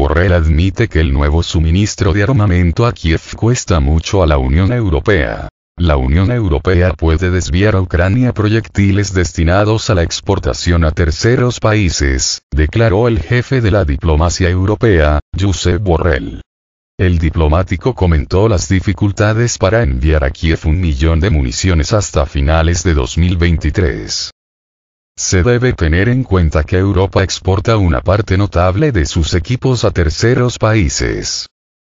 Borrell admite que el nuevo suministro de armamento a Kiev cuesta mucho a la Unión Europea. La Unión Europea puede desviar a Ucrania proyectiles destinados a la exportación a terceros países, declaró el jefe de la diplomacia europea, Josep Borrell. El diplomático comentó las dificultades para enviar a Kiev un millón de municiones hasta finales de 2023. Se debe tener en cuenta que Europa exporta una parte notable de sus equipos a terceros países.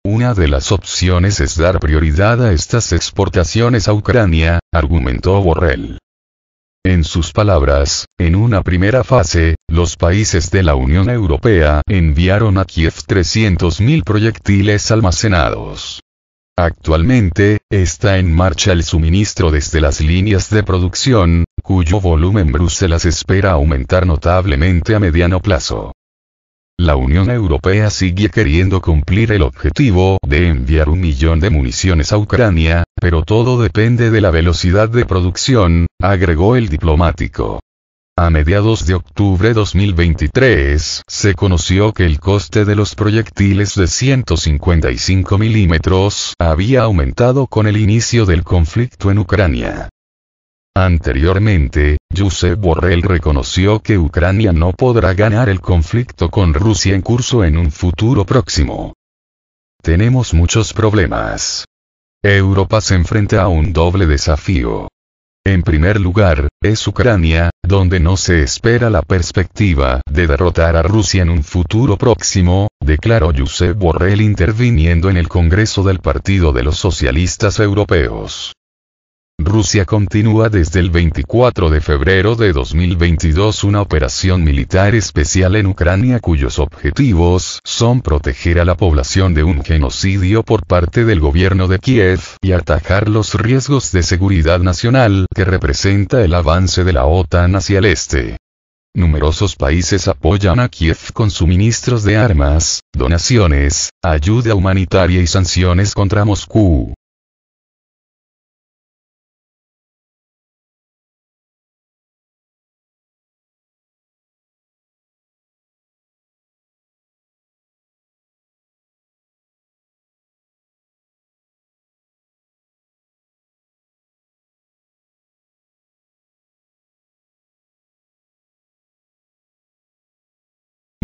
Una de las opciones es dar prioridad a estas exportaciones a Ucrania, argumentó Borrell. En sus palabras, en una primera fase, los países de la Unión Europea enviaron a Kiev 300.000 proyectiles almacenados. Actualmente, está en marcha el suministro desde las líneas de producción, cuyo volumen Bruselas espera aumentar notablemente a mediano plazo. La Unión Europea sigue queriendo cumplir el objetivo de enviar un millón de municiones a Ucrania, pero todo depende de la velocidad de producción, agregó el diplomático. A mediados de octubre 2023, se conoció que el coste de los proyectiles de 155 milímetros había aumentado con el inicio del conflicto en Ucrania. Anteriormente, Josep Borrell reconoció que Ucrania no podrá ganar el conflicto con Rusia en curso en un futuro próximo. Tenemos muchos problemas. Europa se enfrenta a un doble desafío. En primer lugar, es Ucrania, donde no se espera la perspectiva de derrotar a Rusia en un futuro próximo, declaró Josep Borrell interviniendo en el Congreso del Partido de los Socialistas Europeos. Rusia continúa desde el 24 de febrero de 2022 una operación militar especial en Ucrania cuyos objetivos son proteger a la población de un genocidio por parte del gobierno de Kiev y atajar los riesgos de seguridad nacional que representa el avance de la OTAN hacia el este. Numerosos países apoyan a Kiev con suministros de armas, donaciones, ayuda humanitaria y sanciones contra Moscú.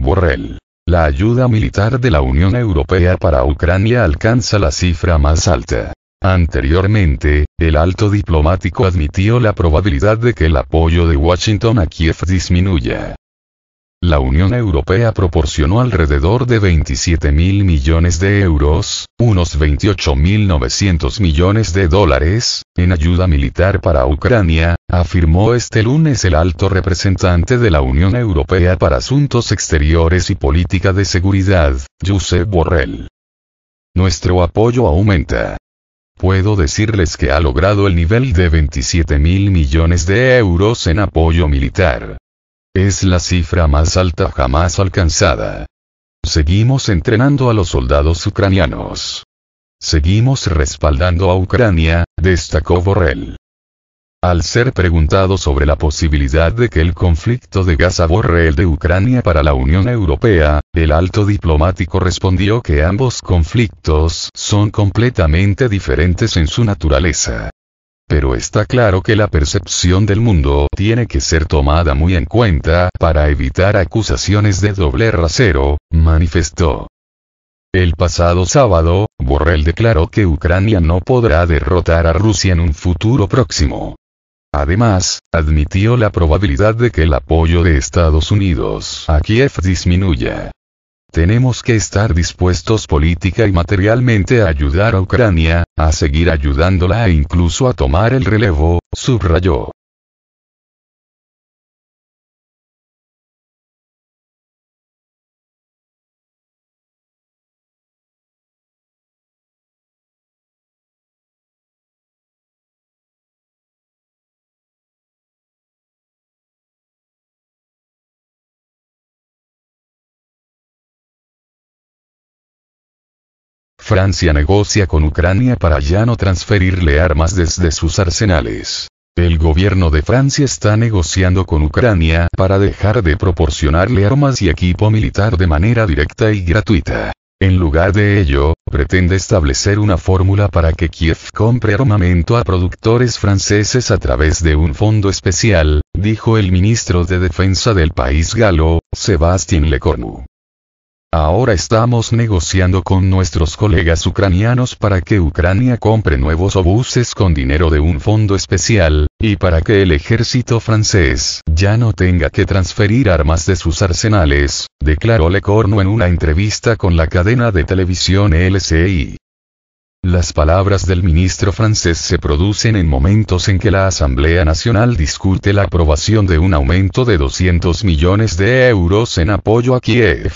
Borrell. La ayuda militar de la Unión Europea para Ucrania alcanza la cifra más alta. Anteriormente, el alto diplomático admitió la probabilidad de que el apoyo de Washington a Kiev disminuya. La Unión Europea proporcionó alrededor de 27 mil millones de euros, unos 28.900 millones de dólares, en ayuda militar para Ucrania, afirmó este lunes el alto representante de la Unión Europea para Asuntos Exteriores y Política de Seguridad, Josep Borrell. Nuestro apoyo aumenta. Puedo decirles que ha logrado el nivel de 27 mil millones de euros en apoyo militar. Es la cifra más alta jamás alcanzada. Seguimos entrenando a los soldados ucranianos. Seguimos respaldando a Ucrania, destacó Borrell. Al ser preguntado sobre la posibilidad de que el conflicto de Gaza borre el de Ucrania para la Unión Europea, el alto diplomático respondió que ambos conflictos son completamente diferentes en su naturaleza pero está claro que la percepción del mundo tiene que ser tomada muy en cuenta para evitar acusaciones de doble rasero, manifestó. El pasado sábado, Borrell declaró que Ucrania no podrá derrotar a Rusia en un futuro próximo. Además, admitió la probabilidad de que el apoyo de Estados Unidos a Kiev disminuya. Tenemos que estar dispuestos política y materialmente a ayudar a Ucrania, a seguir ayudándola e incluso a tomar el relevo, subrayó. Francia negocia con Ucrania para ya no transferirle armas desde sus arsenales. El gobierno de Francia está negociando con Ucrania para dejar de proporcionarle armas y equipo militar de manera directa y gratuita. En lugar de ello, pretende establecer una fórmula para que Kiev compre armamento a productores franceses a través de un fondo especial, dijo el ministro de Defensa del país galo, Sébastien Lecornu. Ahora estamos negociando con nuestros colegas ucranianos para que Ucrania compre nuevos obuses con dinero de un fondo especial, y para que el ejército francés ya no tenga que transferir armas de sus arsenales, declaró Corno en una entrevista con la cadena de televisión LCI. Las palabras del ministro francés se producen en momentos en que la Asamblea Nacional discute la aprobación de un aumento de 200 millones de euros en apoyo a Kiev,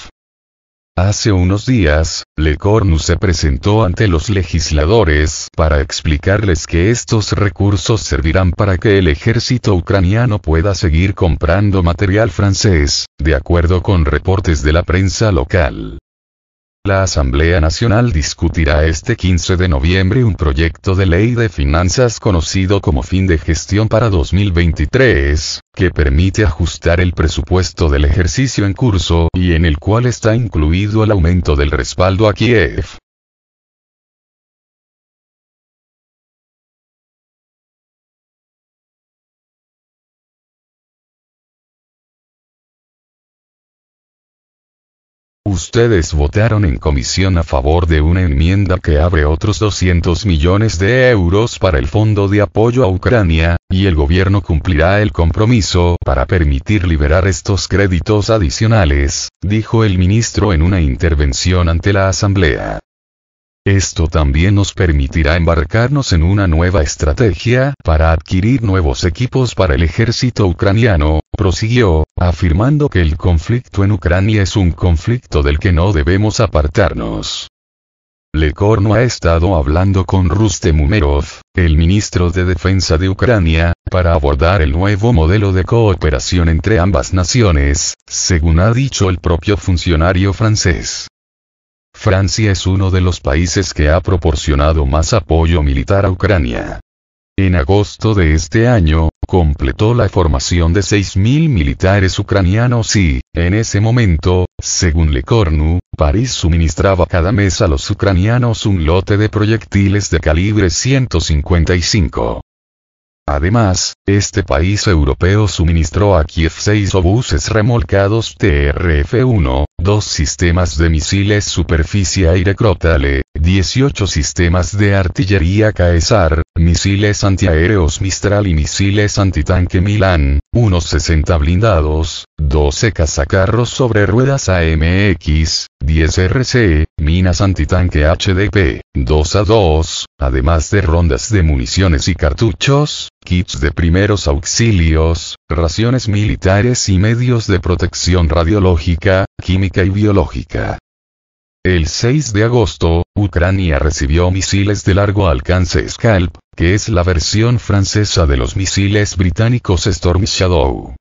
Hace unos días, Le Cornu se presentó ante los legisladores para explicarles que estos recursos servirán para que el ejército ucraniano pueda seguir comprando material francés, de acuerdo con reportes de la prensa local. La Asamblea Nacional discutirá este 15 de noviembre un proyecto de ley de finanzas conocido como Fin de Gestión para 2023, que permite ajustar el presupuesto del ejercicio en curso y en el cual está incluido el aumento del respaldo a Kiev, Ustedes votaron en comisión a favor de una enmienda que abre otros 200 millones de euros para el Fondo de Apoyo a Ucrania, y el gobierno cumplirá el compromiso para permitir liberar estos créditos adicionales, dijo el ministro en una intervención ante la Asamblea. Esto también nos permitirá embarcarnos en una nueva estrategia para adquirir nuevos equipos para el ejército ucraniano, prosiguió, afirmando que el conflicto en Ucrania es un conflicto del que no debemos apartarnos. Lecorno ha estado hablando con Rustem Umerov, el ministro de Defensa de Ucrania, para abordar el nuevo modelo de cooperación entre ambas naciones, según ha dicho el propio funcionario francés. Francia es uno de los países que ha proporcionado más apoyo militar a Ucrania. En agosto de este año, completó la formación de 6.000 militares ucranianos y, en ese momento, según Le Cornu, París suministraba cada mes a los ucranianos un lote de proyectiles de calibre 155. Además, este país europeo suministró a Kiev seis obuses remolcados TRF-1, 2 sistemas de misiles superficie-aire Crotale, 18 sistemas de artillería Caesar, misiles antiaéreos Mistral y misiles antitanque Milán, unos 60 blindados, 12 cazacarros sobre ruedas AMX, 10 RC, minas antitanque HDP, 2 a 2, además de rondas de municiones y cartuchos, kits de primeros auxilios, raciones militares y medios de protección radiológica, química y biológica. El 6 de agosto, Ucrania recibió misiles de largo alcance Scalp, que es la versión francesa de los misiles británicos Storm Shadow.